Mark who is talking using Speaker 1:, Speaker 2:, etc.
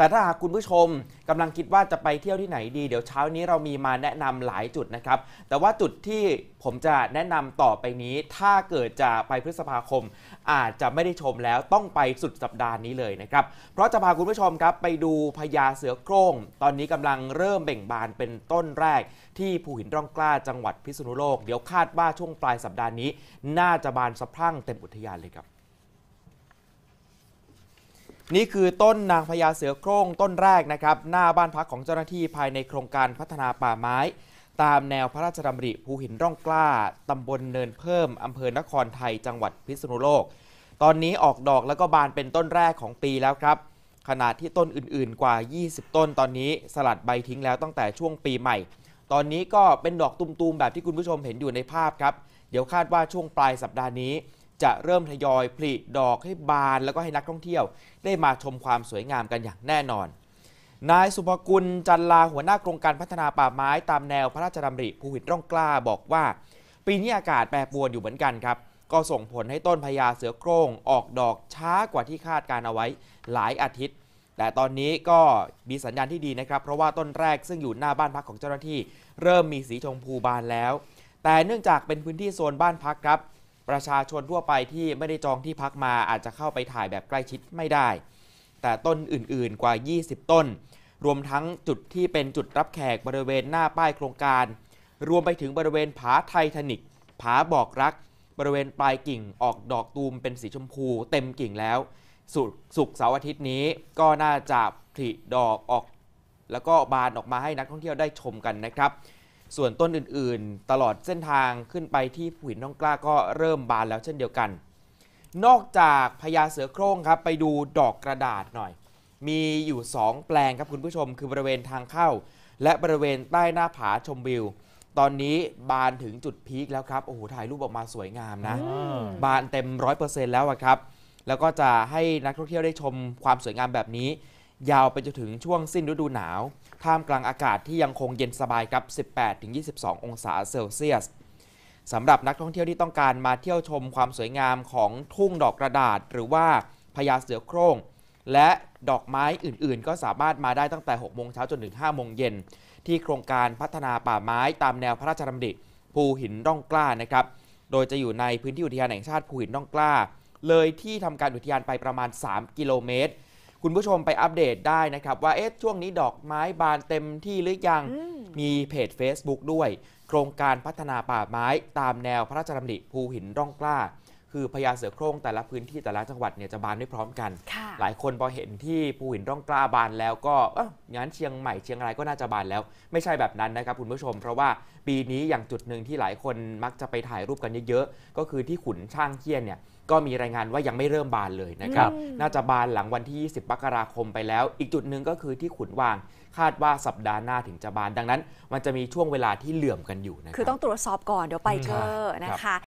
Speaker 1: แต่ถ้าหากคุณผู้ชมกำลังคิดว่าจะไปเที่ยวที่ไหนดี เดี๋ยวเช้านี้เรามีมาแนะนำหลายจุดนะครับ แต่ว่าจุดที่ผมจะแนะนำต่อไปนี้ ถ้าเกิดจะไปพฤษภาคม อาจจะไม่ได้ชมแล้วต้องไปสุดสัปดาห์นี้เลยนะครับเพราะจะพาคุณผู้ชมครับไปดูพญาเสือโคร่งตอนนี้กำลังเริ่มเบ่งบานเป็นต้นแรก ที่ภูหินร่องกล้าจังหวัดพิษณุโลกเดี๋ยวคาดว่าช่วงปลายสัปดาห์นี้น่าจะบานสะพรั่งเต็มอุทยานเลยครับนี่คือต้นนางพญาเสือโคร่งต้นแรกนะครับหน้าบ้านพักของเจ้าหน้าที่ภายในโครงการพัฒนาป่าไม้ ตามแนวพระราชดำริ ภูหินร่องกล้า ตำบลเนินเพิ่ม อำเภอนครไทยจังหวัดพิษณุโลก ตอนนี้ออกดอกแล้วก็บานเป็นต้นแรกของปีแล้วครับ ขนาดที่ต้นอื่นๆกว่า 20 ต้นตอนนี้ สลัดใบทิ้งแล้วตั้งแต่ช่วงปีใหม่ ตอนนี้ก็เป็นดอกตุมๆแบบที่คุณผู้ชมเห็นอยู่ในภาพครับเดี๋ยวคาดว่าช่วงปลายสัปดาห์นี้จะเริ่มทยอยผลิดอกให้บานแล้วก็ให้นักท่องเที่ยว ได้มาชมความสวยงามกันอย่างแน่นอน นายสุภกุลจันลาหัวหน้าโครงการพัฒนาป่าไม้ตามแนวพระราชดำริ ภูหินร่องกล้าบอกว่า ปีนี้อากาศแปรปรวนอยู่เหมือนกันครับ ก็ส่งผลให้ต้นพญาเสือโคร่งออกดอกช้ากว่าที่คาดการเอาไว้หลายอาทิตย์ แต่ตอนนี้ก็มีสัญญาณที่ดีนะครับ เพราะว่าต้นแรกซึ่งอยู่หน้าบ้านพักของเจ้าหน้าที่ เริ่มมีสีชมพูบานแล้ว แต่เนื่องจากเป็นพื้นที่โซนบ้านพักครับประชาชนทั่วไปที่ไม่ได้จองที่พักมาอาจจะเข้าไปถ่ายแบบใกล้ชิดไม่ได้ แต่ต้นอื่นๆกว่า 20 ต้น รวมทั้งจุดที่เป็นจุดรับแขกบริเวณหน้าป้ายโครงการ รวมไปถึงบริเวณผาไททานิกผาบอกรัก บริเวณปลายกิ่งออกดอกตูมเป็นสีชมพูเต็มกิ่งแล้วสสุกเสาร์อาทิตย์นี้ ก็น่าจะผลิดอกออกแล้วก็บานออกมาให้นักท่องเที่ยวได้ชมกันนะครับส่วนต้นอื่นๆ ตลอดเส้นทางขึ้นไปที่ผู้หินน้องกล้าก็เริ่มบานแล้วเช่นเดียวกัน นอกจากพญาเสือโคร่งครับ ไปดูดอกกระดาษหน่อย มีอยู่ 2 แปลงครับคุณผู้ชมคือบริเวณทางเข้า และบริเวณใต้หน้าผาชมวิว ตอนนี้บานถึงจุดพีคแล้วครับโอ้โหถ่ายรูปออกมาสวยงามนะ บานเต็ม 100%แล้วครับ แล้วก็จะให้นักท่องเที่ยวได้ชมความสวยงามแบบนี้ยาวไปจนถึงช่วงสิ้นฤดูหนาว ท่ามกลางอากาศที่ยังคงเย็นสบายครับ 18-22 องศาเซลเซียสสำหรับนักท่องเที่ยวที่ต้องการมาเที่ยวชมความสวยงามของทุ่งดอกกระดาษหรือว่าพญาเสือโคร่งและดอกไม้อื่นๆ ก็สามารถมาได้ตั้งแต่ 6 โมงเช้าจนถึง 5 โมงเย็น ที่โครงการพัฒนาป่าไม้ตามแนวพระราชดำริภูหินร่องกล้า นะครับ โดยจะอยู่ในพื้นที่อุทยานแห่งชาติภูหินร่องกล้า เลยที่ทำการอุทยานไปประมาณ 3 กิโลเมตรคุณผู้ชมไปอัปเดตได้นะครับว่าเอ๊ะช่วงนี้ดอกไม้บานเต็มที่หรือยังมีเพจ Facebook ด้วย โครงการพัฒนาป่าไม้ตามแนวพระราชดำริภูหินร่องกล้าคือพญาเสือโคร่งแต่ละพื้นที่แต่ละจังหวัดเนี่ยจะบานไม่พร้อมกัน หลายคนพอเห็นที่ภูหินร่องกล้าบานแล้ว ก็องั้นเชียงใหม่เชียงรายก็น่าจะบานแล้ว ไม่ใช่แบบนั้นนะครับคุณผู้ชม เพราะว่าปีนี้อย่างจุดหนึ่งที่หลายคนมักจะไปถ่ายรูปกันเยอะๆ ก็คือที่ขุนช่างเคียนเนี่ย ก็มีรายงานว่ายังไม่เริ่มบานเลยนะครับ น่าจะบานหลังวันที่ 20มกราคมไปแล้ว อีกจุดหนึ่งก็คือที่ขุนวางคาดว่าสัปดาห์หน้าถึงจะบาน ดังนั้น มันจะมีช่วงเวลาที่เหลื่อมกันอยู่นะคือต้องตรวจสอบก่อนเดี๋ยวไปเจอนะคะ